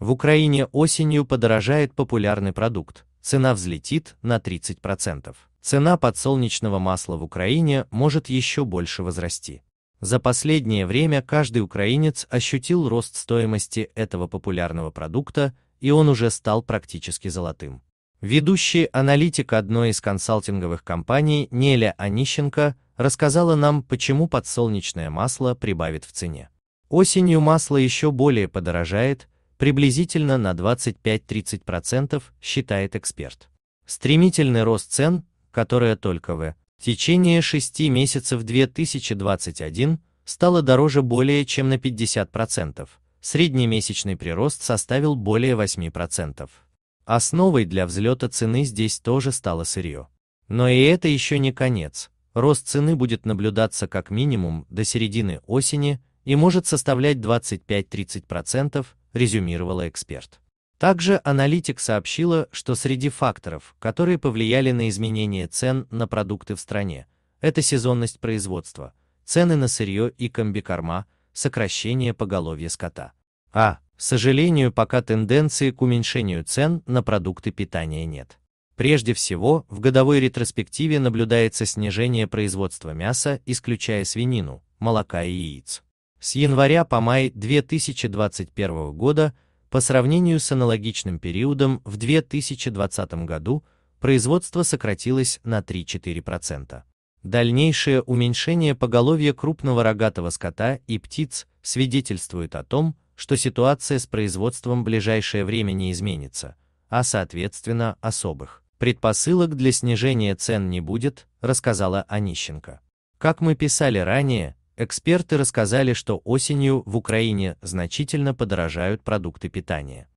В Украине осенью подорожает популярный продукт, цена взлетит на 30%. Цена подсолнечного масла в Украине может еще больше возрасти. За последнее время каждый украинец ощутил рост стоимости этого популярного продукта, и он уже стал практически золотым. Ведущий аналитик одной из консалтинговых компаний Неля Онищенко рассказала нам, почему подсолнечное масло прибавит в цене. Осенью масло еще более подорожает, приблизительно на 25-30%, считает эксперт. Стремительный рост цен, которая только в течение 6 месяцев 2021 стало дороже более чем на 50%, среднемесячный прирост составил более 8%. Основой для взлета цены здесь тоже стало сырье. Но и это еще не конец. Рост цены будет наблюдаться как минимум до середины осени и может составлять 25-30%, резюмировала эксперт. Также аналитик сообщила, что среди факторов, которые повлияли на изменение цен на продукты в стране, это сезонность производства, цены на сырье и комбикорма, сокращение поголовья скота. А, к сожалению, пока тенденции к уменьшению цен на продукты питания нет. Прежде всего, в годовой ретроспективе наблюдается снижение производства мяса, исключая свинину, молока и яиц с января по май 2021 года по сравнению с аналогичным периодом в 2020 году производство сократилось на 3-4%. Дальнейшее уменьшение поголовья крупного рогатого скота и птиц свидетельствует о том, что ситуация с производством в ближайшее время не изменится, а соответственно особых предпосылок для снижения цен не будет, рассказала Онищенко. Как мы писали ранее, Эксперты рассказали, что осенью в Украине значительно подорожают продукты питания.